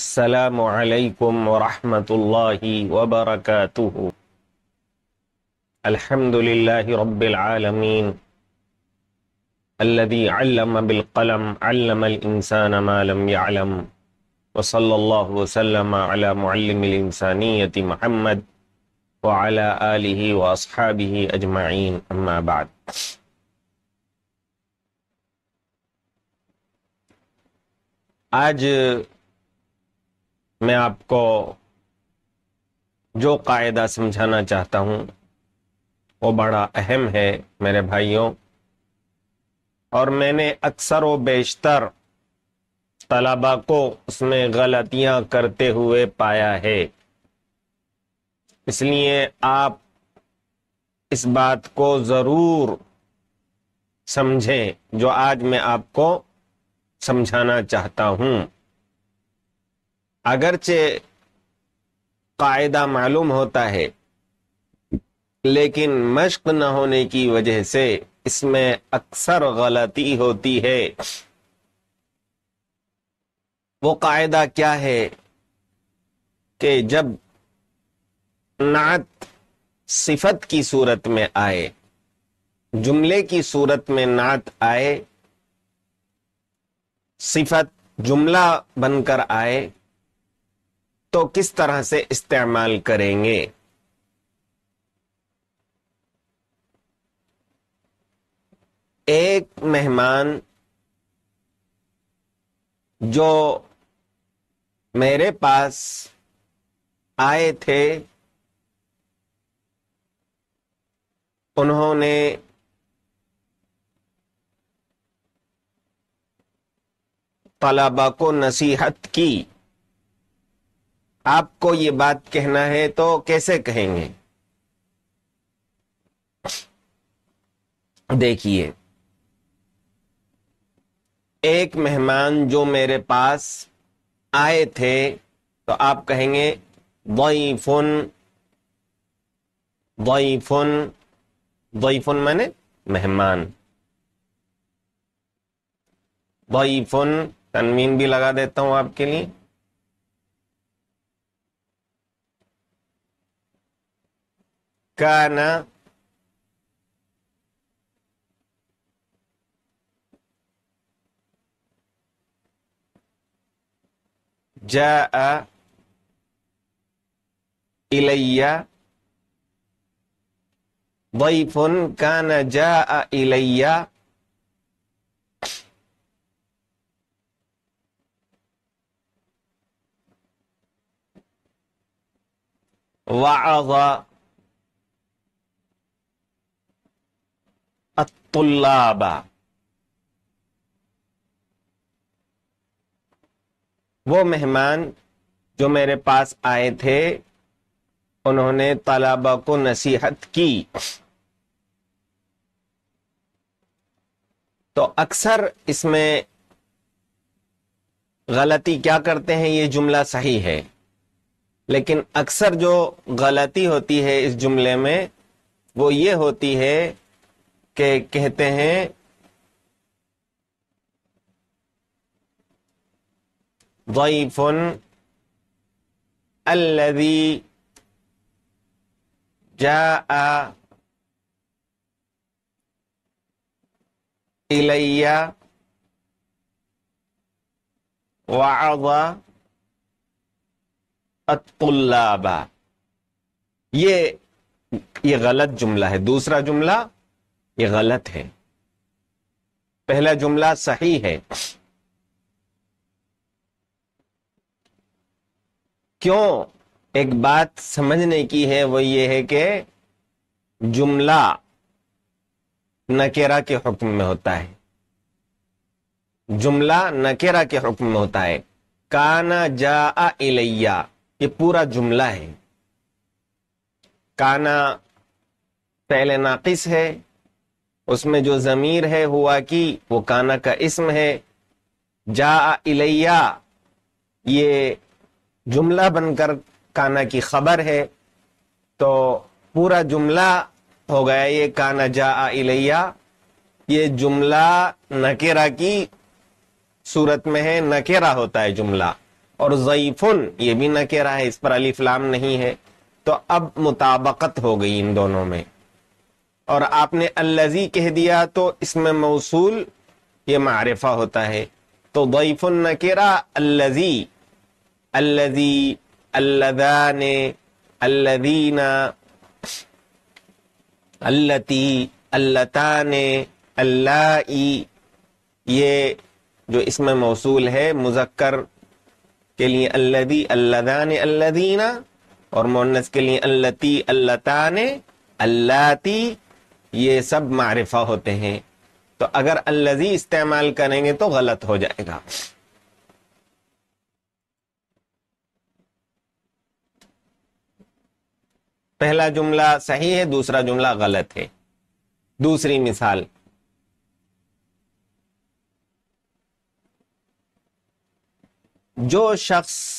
السلام عليكم ورحمة الله وبركاته الحمد لله رب العالمين الذي علم بالقلم علم الإنسان ما لم يعلم وصلى الله وسلم على معلم الإنسانية محمد وعلى آله وأصحابه أجمعين أما بعد آج मैं आपको जो कायदा समझाना चाहता हूँ वो बड़ा अहम है मेरे भाइयों और मैंने अक्सर व बेशतर तलबा को उसमें गलतियां करते हुए पाया है इसलिए आप इस बात को ज़रूर समझें जो आज मैं आपको समझाना चाहता हूँ अगरचे कायदा मालूम होता है लेकिन मश्क न होने की वजह से इसमें अक्सर गलती होती है वो कायदा क्या है कि जब नात सिफत की सूरत में आए जुमले की सूरत में नात आए सिफत जुमला बनकर आए तो किस तरह से इस्तेमाल करेंगे एक मेहमान जो मेरे पास आए थे उन्होंने तलाबा को नसीहत की आपको ये बात कहना है तो कैसे कहेंगे देखिए एक मेहमान जो मेरे पास आए थे तो आप कहेंगे वईफुन वईफुन वईफुन मैंने मेहमान वईफुन तनवीन भी लगा देता हूं आपके लिए كان جاء إلي ضيف كان جاء إلي وعظ तुल्लाबा वो मेहमान जो मेरे पास आए थे उन्होंने तलाबा को नसीहत की तो अक्सर इसमें गलती क्या करते हैं ये जुमला सही है लेकिन अक्सर जो गलती होती है इस जुमले में वो ये होती है के कहते हैं ضيف الذي جاء إلي وعظ الطلاب ये ये गलत जुमला है दूसरा जुमला ये गलत है पहला जुमला सही है क्यों एक बात समझने की है वो ये है कि जुमला नकेरा के हुक्म में होता है जुमला नकेरा के हुक्म में होता है काना जा इलैया ये पूरा जुमला है काना पहले नाकिस है उसमें जो जमीर है हुआ की वो काना का इसम है जा इलैया ये जुमला बनकर काना की खबर है तो पूरा जुमला हो गया ये काना जा इलैया ये जुमला नकेरा की सूरत में है नकेरा होता है जुमला और जयफुन ये भी नकेरा है इस पर फ्लाम नहीं है तो अब मुताबकत हो गई इन दोनों में और आपने अल्लजी कह दिया तो इसमें मौसूल ये मारफा होता है तो दईफुन नकेरा अल्लजी अल्लजी अल्लदान अल्लदीना अल्लती अल्लतान अल्लाई ये जो इसमें मौसूल है मुजक्कर के लिए अल्लदी अल्लदान अल्लदीना और मोनस के लिए अल्लती अल्लतान अल्लाती ये सब मारिफा होते हैं तो अगर अल्लजी इस्तेमाल करेंगे तो गलत हो जाएगा पहला जुमला सही है दूसरा जुमला गलत है दूसरी मिसाल जो शख्स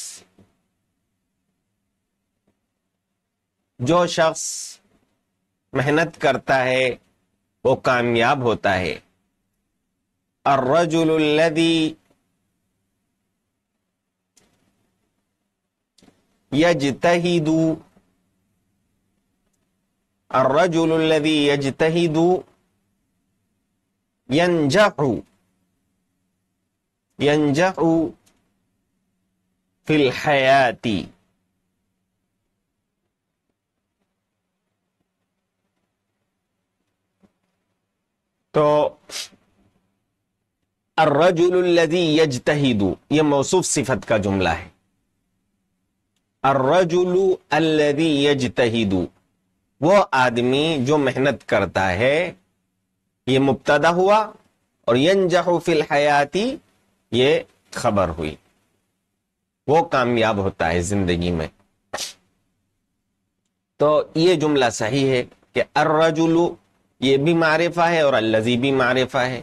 जो शख्स मेहनत करता है वो कामयाब होता है अर्रजुल्लदी यजतहिदू अर्रजुल्लदी यजतहिदू यंजहु यंजहु फिल हयाती तो अर्रजुल्लदी तहीदू ये मौसूफ सिफत का जुमला है अर्रजुलु अल्लदी वो आदमी जो मेहनत करता है ये मुबतदा हुआ और यंजहु फिल हयाती ये खबर हुई वो कामयाब होता है जिंदगी में तो ये जुमला सही है कि अर्रजुलू ये भी मारिफा है और अल्लजी भी मारिफा है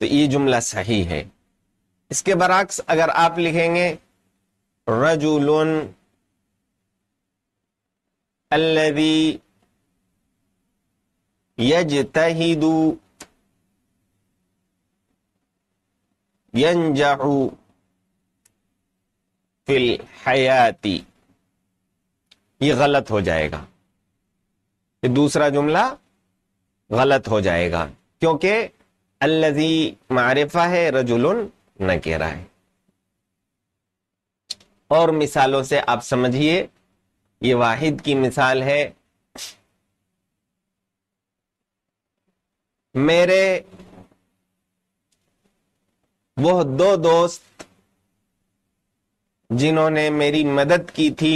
तो ये जुमला सही है इसके बरक्स अगर आप लिखेंगे रजुलन अल्लजी यजतहिदु यंजहु फिल हयाती ये गलत हो जाएगा ये दूसरा जुमला गलत हो जाएगा क्योंकि अल्लजी मारिफा है रजुल न कह रहा है और मिसालों से आप समझिए ये वाहिद की मिसाल है मेरे वो दो दोस्त जिन्होंने मेरी मदद की थी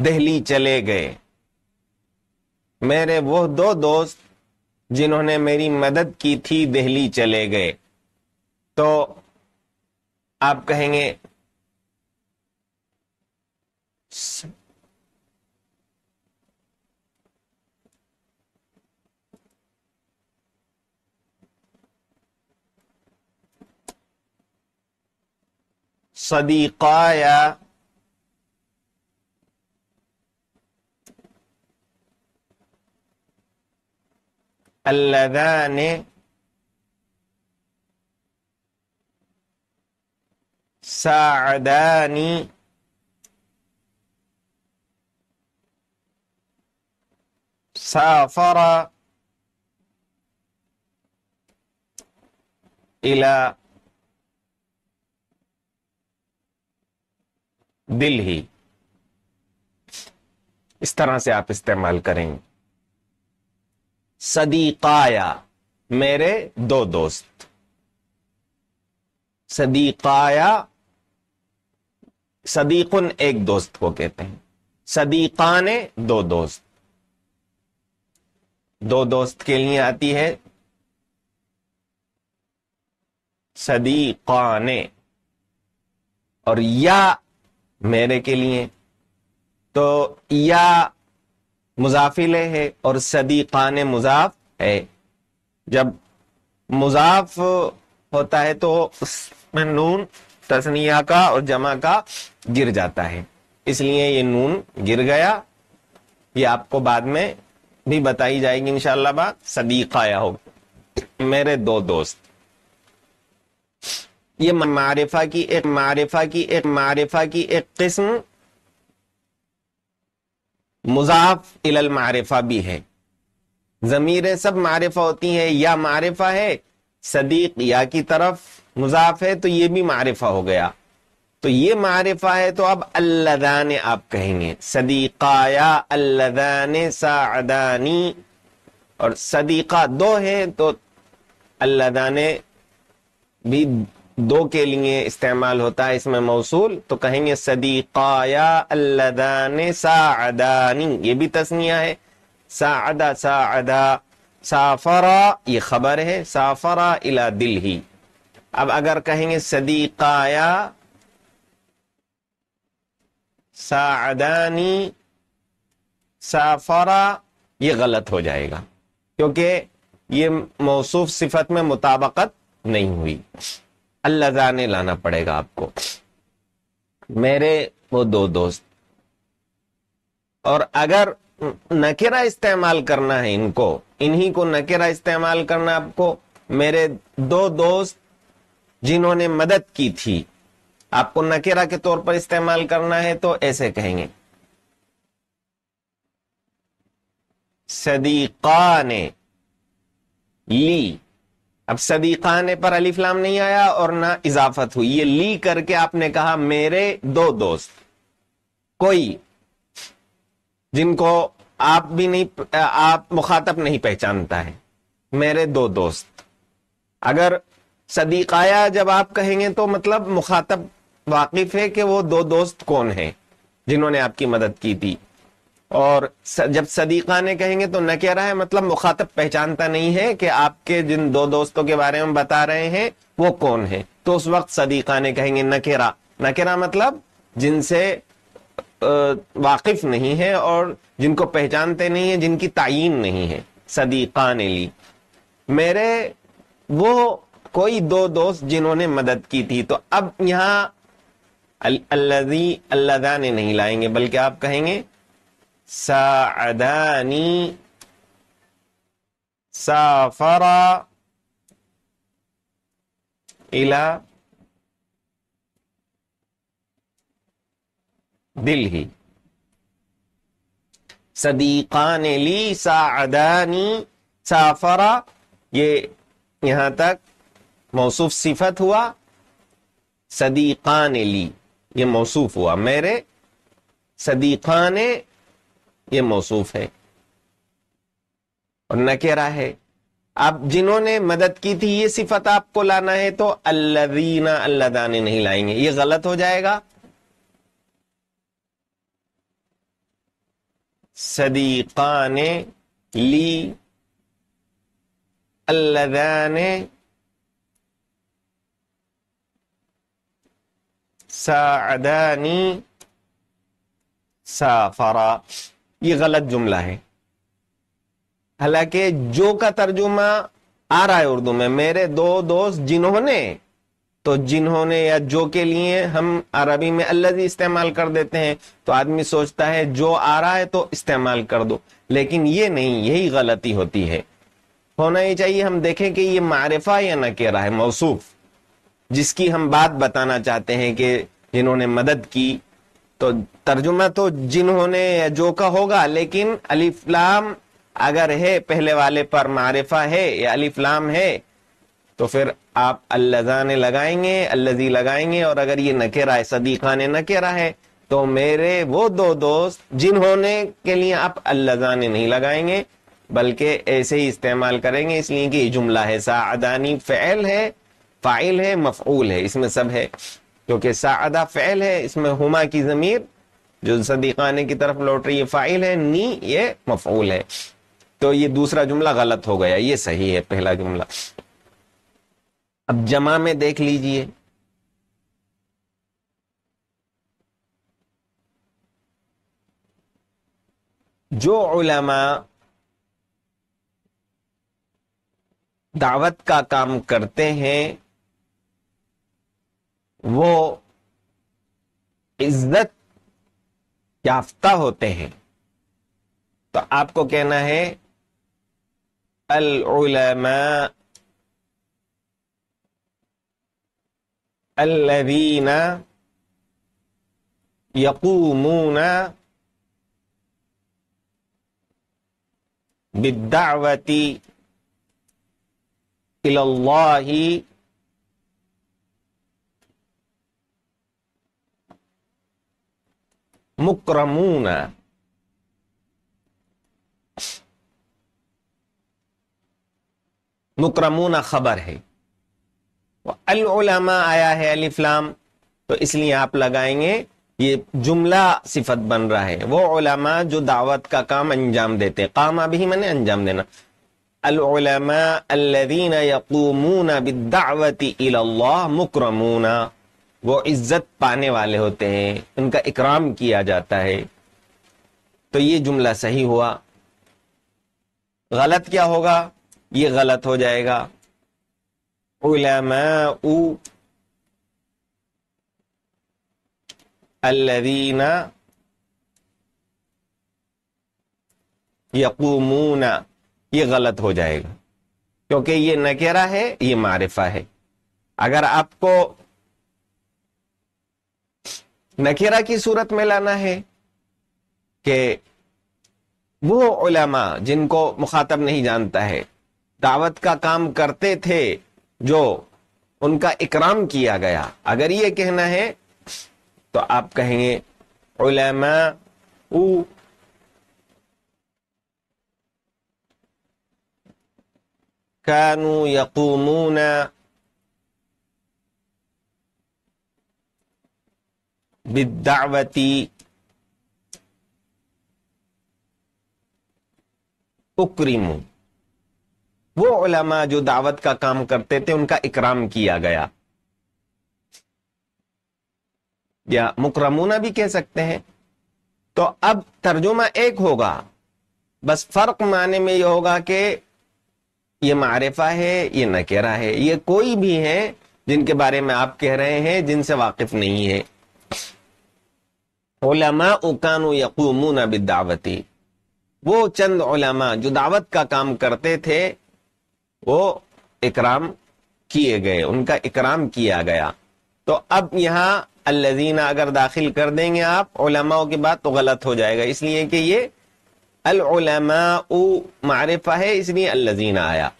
दिल्ली चले गए मेरे वो दो दोस्त जिन्होंने मेरी मदद की थी दिल्ली चले गए तो आप कहेंगे सदीका या اللذان ساعدان سافر إلى دلهي اس طرح سے آپ استعمال کریں گے सदीकाया मेरे दो दोस्त सदीकाया सदीकुन एक दोस्त को कहते हैं सदीका ने दो दोस्त दो दोस्त के लिए आती है सदीका ने और या मेरे के लिए तो या मुजाफिल है और सदीकान मुजाफ है जब मुजाफ होता है तो नून तस्निया का और जमा का गिर जाता है इसलिए ये नून गिर गया ये आपको बाद में भी बताई जाएगी इनशाला बात सदीक मेरे दो दोस्त ये मारिफा की एक मारिफा की एक मारिफा की एक किस्म मुजाफ इलल मारिफा भी है जमीरें सब मारिफा होती हैं या मारिफा है सदीक या की तरफ मुजाफ है तो ये भी मारिफा हो गया तो ये मारिफा है तो अब अल्लादान आप कहेंगे सदीका या अल्लादान सादानी और सदीका दो है तो अल्लादान भी दो के लिए इस्तेमाल होता है इसमें मौसूल तो कहेंगे सदीकाया सादानी ये भी तस्निया है सादा सादा साफरा ये खबर है साफरा इला दिल ही अब अगर कहेंगे सदीकाया सादानी साफरा ये गलत हो जाएगा क्योंकि ये मौसूफ सिफत में मुताबकत नहीं हुई अल्लाजाने लाना पड़ेगा आपको मेरे वो दो दोस्त और अगर नकेरा इस्तेमाल करना है इनको इन्हीं को नकेरा इस्तेमाल करना आपको मेरे दो दोस्त जिन्होंने मदद की थी आपको नकेरा के तौर पर इस्तेमाल करना है तो ऐसे कहेंगे सदीका ने ली अब सदीका ने पर अलीफलाम नहीं आया और ना इजाफत हुई ये ली करके आपने कहा मेरे दो दोस्त कोई जिनको आप भी नहीं आप मुखातब नहीं पहचानता है मेरे दो दोस्त अगर सदीकाया जब आप कहेंगे तो मतलब मुखातब वाकिफ है कि वो दो दोस्त कौन है जिन्होंने आपकी मदद की थी और जब सदीका ने कहेंगे तो नकेरा है मतलब मुखातब पहचानता नहीं है कि आपके जिन दो दोस्तों के बारे में बता रहे हैं वो कौन है तो उस वक्त सदीका ने कहेंगे नकेरा नकेरा मतलब जिनसे वाकिफ नहीं है और जिनको पहचानते नहीं है जिनकी तयन नहीं है सदीका ने ली मेरे वो कोई दो दोस्त जिन्होंने मदद की थी तो अब यहाँ अल्लाह अल्लाह ने नहीं लाएंगे बल्कि आप कहेंगे ساعداني سافرا إلى دلهي صديقان لي ساعداني سافرا یہ تك موصوف صفت هو صديقان لي یہ موصوف ہوا میرے صدیقان ये मौसूफ है और नकेरा है आप जिन्होंने मदद की थी ये सिफत आपको लाना है तो अल्लदीना अल्लादानी नहीं लाएंगे ये गलत हो जाएगा सदीका ने ली अल्लादाने सादानी साफरा ये गलत जुमला है हालांकि जो का तर्जुमा आ रहा है उर्दू में मेरे दो दोस्त जिन्होंने तो जिन्होंने या जो के लिए हम अरबी में अल्लाह इस्तेमाल कर देते हैं तो आदमी सोचता है जो आ रहा है तो इस्तेमाल कर दो लेकिन ये नहीं यही गलती होती है होना ही चाहिए हम देखें कि ये मारिफा या ना कह रहा है मौसूफ जिसकी हम बात बताना चाहते हैं कि जिन्होंने मदद की तो तर्जुमा तो जिन्होंने जो का होगा लेकिन अलीफलाम अगर है पहले वाले पर मारिफा है या अलीफलाम है तो फिर आप ने लगाएंगे अल्लाजी लगाएंगे और अगर ये नकेरा है सदीका ने नकेरा है तो मेरे वो दो दोस्त जिन्होंने के लिए आप अल्लाजान नहीं लगाएंगे बल्कि ऐसे ही इस्तेमाल करेंगे इसलिए कि जुमला है सादानी फ़ैल है फ़ाइल है मफूल है इसमें सब है क्योंकि सादा फ़ैल है इसमें हुमा की ज़मीर जो सदीक़ाने की तरफ लौट रही है फ़ाइल है नी ये मफूल है तो ये दूसरा जुमला गलत हो गया ये सही है पहला जुमला अब जमा में देख लीजिए जो उलमा दावत का काम करते हैं वो इज्जत याफ्ता होते हैं तो आपको कहना है अल अलवीना यकूमूना विद्यावती इल्लाही مكرمون مكرمون خبر ہے العلماء آیا ہے علی فلام تو اس لیے آپ لگائیں گے یہ جملہ صفت بن رہا ہے وہ علماء جو دعوت کا کام انجام دیتے قام ابھی میں نے انجام دینا العلماء الذين يقومون بالدعوة الى الله مكرمون वो इज्जत पाने वाले होते हैं उनका इकराम किया जाता है तो ये जुमला सही हुआ गलत क्या होगा ये गलत हो जाएगा उलमीना यकूमूना ये गलत हो जाएगा क्योंकि ये नकेरा है ये मारिफा है अगर आपको नकेरा की सूरत में लाना है कि वो उलमा जिनको मुखातब नहीं जानता है दावत का काम करते थे जो उनका इकराम किया गया अगर ये कहना है तो आप कहेंगे उलमा उ कानू यकूमूना बिदावती वो उलमा जो दावत का काम करते थे उनका इकराम किया गया या मुकरमूना भी कह सकते हैं तो अब तर्जुमा एक होगा बस फर्क माने में यह होगा कि ये मारिफा है ये नकेरा है ये कोई भी है जिनके बारे में आप कह रहे हैं जिनसे वाकिफ नहीं है उलमा उकानु यकूमून वो चंद उलमा जो दावत का काम करते थे वो इकराम किए गए उनका इकराम किया गया तो अब यहाँ अल्लाजीना अगर दाखिल कर देंगे आप उलमाओं की बात तो गलत हो जाएगा इसलिए कि ये अलमा मारिफा है इसलिए अल्लजीना आया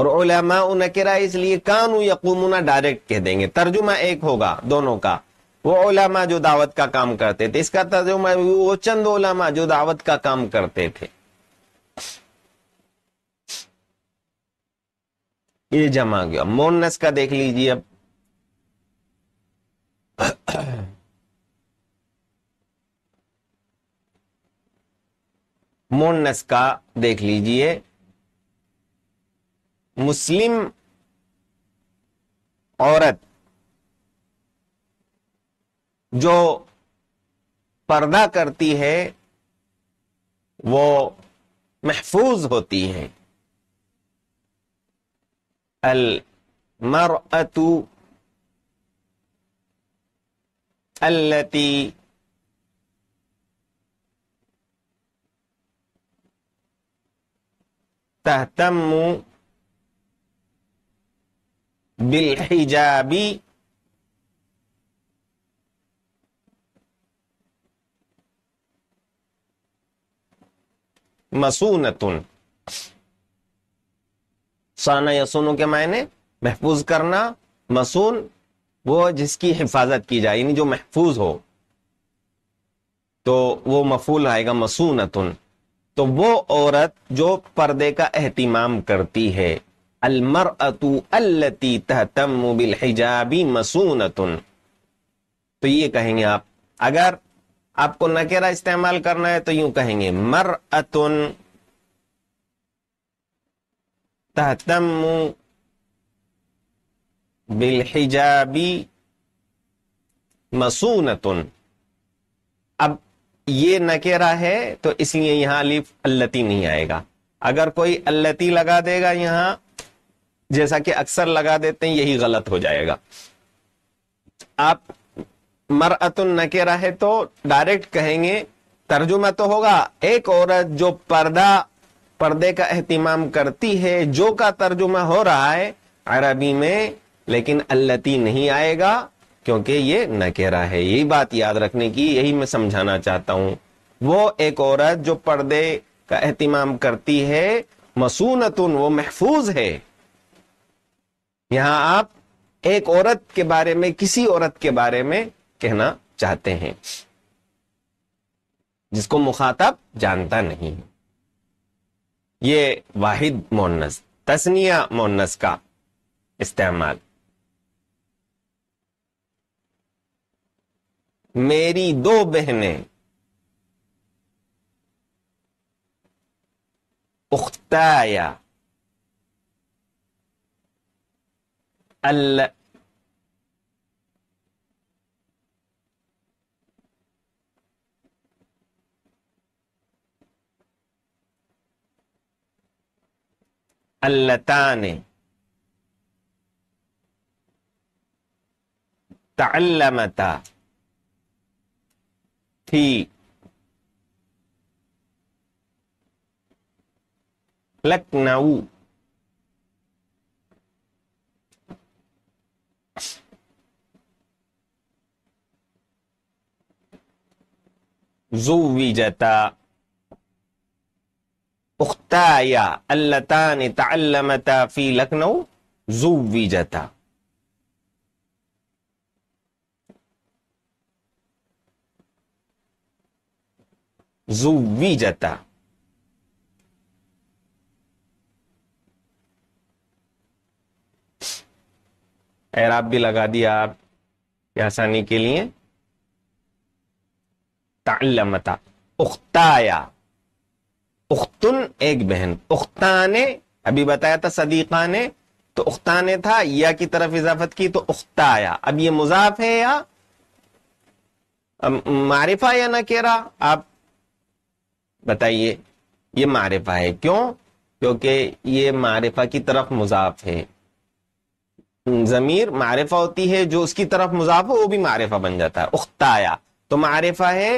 और उलमा नकरा इसलिए कानू यकूमुना डायरेक्ट कह देंगे तर्जुमा एक होगा दोनों का वो ओलामा जो दावत का काम करते थे इसका तर्जुमा वो चंद ओलामा जो दावत का काम करते थे ये जमा गया मोनस का देख लीजिए अब मोनस का देख लीजिए मुस्लिम औरत जो पर्दा करती है वो महफूज होती है अल अतु अल्लती तहतम बिल हिजाबी मसूनतुन साना यसूनों के मायने महफूज करना मसून वो जिसकी हिफाजत की जाए यानी जो महफूज हो तो वो मफूल आएगा मसूनतुन तो वो औरत जो पर्दे का अहतमाम करती है अलमर अतु अल्लती तहतम बिल हिजाबी मसूनतुन तो ये कहेंगे आप अगर आपको नकेरा इस्तेमाल करना है तो यूं कहेंगे मर अतुन तहतम बिलहिजाबी तुन अब ये नकेरा है तो इसलिए यहां अलीफ अल्लती नहीं आएगा अगर कोई अल्लती लगा देगा यहां जैसा कि अक्सर लगा देते हैं यही गलत हो जाएगा आप मर अतुल नकेरा है तो डायरेक्ट कहेंगे तर्जुमा तो होगा एक औरत जो पर्दा पर्दे का अहतमाम करती है जो का तर्जुमा हो रहा है अरबी में लेकिन अल्लती नहीं आएगा क्योंकि ये नकेरा है यही बात याद रखने की यही मैं समझाना चाहता हूं वो एक औरत जो पर्दे का अहतमाम करती है मसूनतुन वो महफूज है यहां आप एक औरत के बारे में किसी औरत के बारे में कहना चाहते हैं जिसको मुखातब जानता नहीं है ये वाहिद मोनस तस्निया मोनस का इस्तेमाल मेरी दो बहनें उख्ताया अल्ल اللتان تعلمتا في لكنو زوجتا أختايا اللتان تعلمتا في لكنو زوجتا زوجتا اعراب بھی لگا دیا آپ آسانی کے لیے تعلمتا اختایا उख्तुन एक बहन उख्ताने अभी बताया था सदीका ने तो उख्ताने था या की तरफ इजाफत की तो उख्ताया अब ये मुजाफ है या मारिफा या ना केरा आप बताइए ये मारिफा है क्यों क्योंकि ये मारिफा की तरफ मुजाफ है जमीर मारिफा होती है जो उसकी तरफ मुजाफ हो वो भी मारिफा बन जाता है उख्ताया तो मारिफा है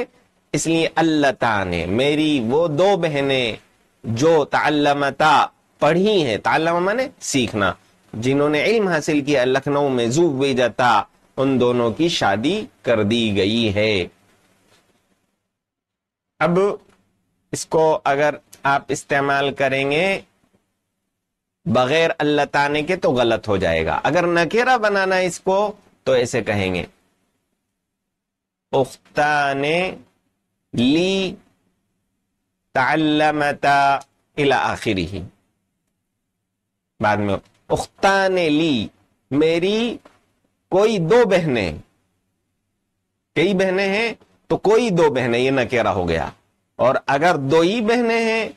इसलिए अल्लाह ने मेरी वो दो बहनें जो तल्लमता पढ़ी हैं तल्लमा माने सीखना जिन्होंने इल्म हासिल किया लखनऊ में जूब बेजता उन दोनों की शादी कर दी गई है अब इसको अगर आप इस्तेमाल करेंगे बगैर अल्लाह ताने के तो गलत हो जाएगा अगर नकेरा बनाना इसको तो ऐसे कहेंगे उख्ता ने ली इला आखिरी ही बाद में उख्ता ने ली मेरी कोई दो बहने कई बहने हैं तो कोई दो बहने ये नकेरा हो गया और अगर दो ही बहने हैं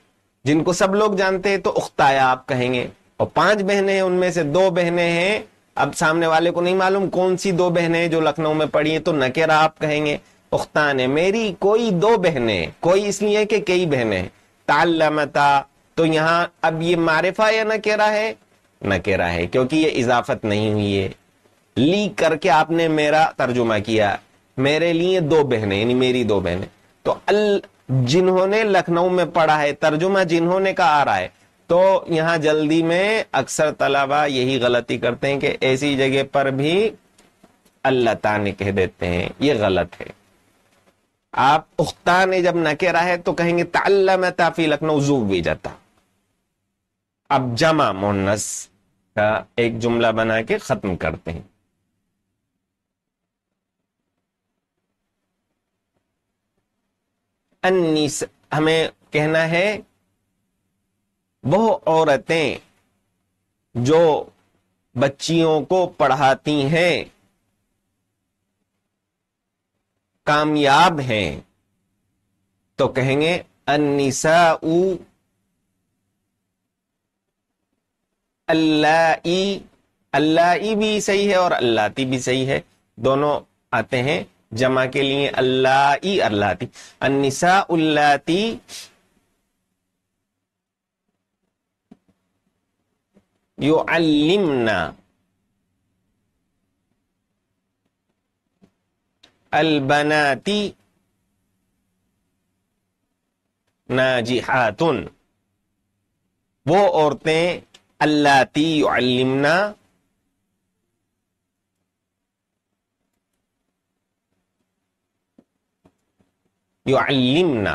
जिनको सब लोग जानते हैं तो उख्ताया आप कहेंगे और पांच बहने हैं उनमें से दो बहनें हैं अब सामने वाले को नहीं मालूम कौन सी दो बहने हैं जो लखनऊ में पड़ी हैं तो नकेरा आप कहेंगे उख्ता है मेरी कोई दो बहनें कोई इसलिए कि कई बहनें तालमता तो यहाँ अब ये मारिफा या रहा है रहा है क्योंकि ये इजाफत नहीं हुई है ली करके आपने मेरा तर्जुमा किया मेरे लिए दो बहनें यानी मेरी दो बहनें तो अल जिन्होंने लखनऊ में पढ़ा है तर्जुमा जिन्होंने का आ रहा है तो यहाँ जल्दी में अक्सर तलाबा यही गलती करते हैं कि ऐसी जगह पर भी अल्लाह कह देते हैं ये गलत है आप उख्ता ने जब नकेरा है तो कहेंगे में ताफी लखनऊ जूब भी जाता अब जमा मोनस का एक जुमला बना के खत्म करते हैं अन्नीस हमें कहना है वो औरतें जो बच्चियों को पढ़ाती हैं कामयाब हैं तो कहेंगे अन्निसा अल्लाई अल्लाई भी सही है और अल्लाती भी सही है दोनों आते हैं जमा के लिए अल्लाई अल्लाती अनिसा उल्लाती यो अलिमना अलबनाती नाजिहातुन वो औरतें अल्लाती युअल्लिमना युअल्लिमना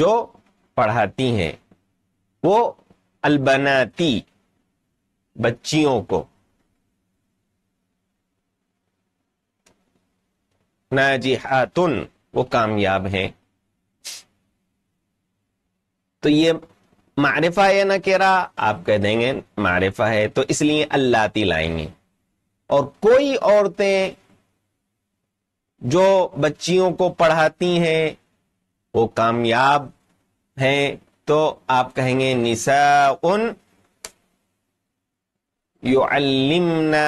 जो पढ़ाती हैं वो अलबनाती बच्चियों को नाजिहातुन वो कामयाब हैं तो ये मारिफा है ना कह आप कह देंगे मारिफा है तो इसलिए अल्लाह ती लाएंगे और कोई औरतें जो बच्चियों को पढ़ाती हैं वो कामयाब हैं तो आप कहेंगे निसा उन युअल्लिमना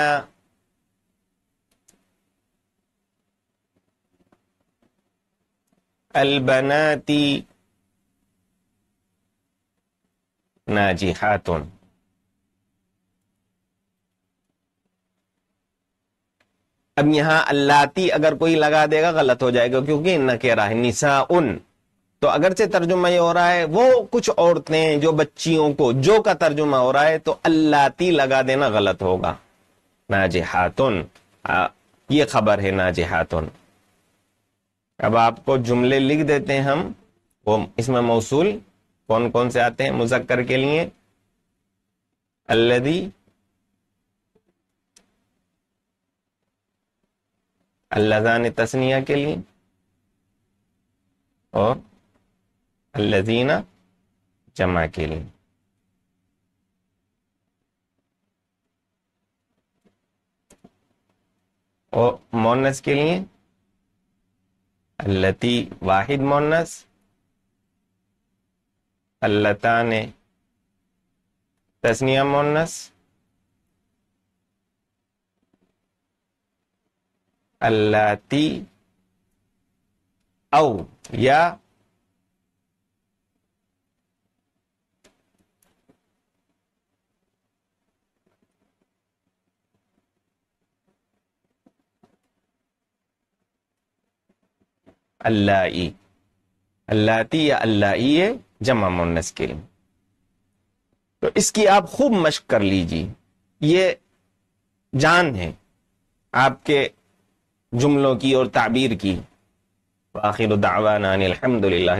अलबनाती नाजिहातुन अब यहां अल्लाती अगर कोई लगा देगा गलत हो जाएगा क्योंकि न कह रहा है निशा उन तो अगर से तर्जुमा ये हो रहा है वो कुछ औरतें जो बच्चियों को जो का तर्जुमा हो रहा है तो अल्लाती लगा देना गलत होगा नाजिहातुन ये खबर है नाजिहातुन अब आपको जुमले लिख देते हैं हम वो इसमें मौसूल कौन कौन से आते हैं मुजक्कर के लिए अल्लदी अल्लाजान तस्निया के लिए और अल्लाजीना जमा के लिए और मोनस के लिए التي واحد مونس اللتان تسنية مونس التي أو يا अल्लाई अल्लाती या अल्लाई जमा मुन्नस के लिए तो इसकी आप खूब मश्क कर लीजिए ये जान है आपके जुमलों की और ताबीर की आखिर दावाना अलहमदिल्ला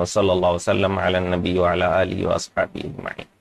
वसल वसलम नबी वाली वसफ़ी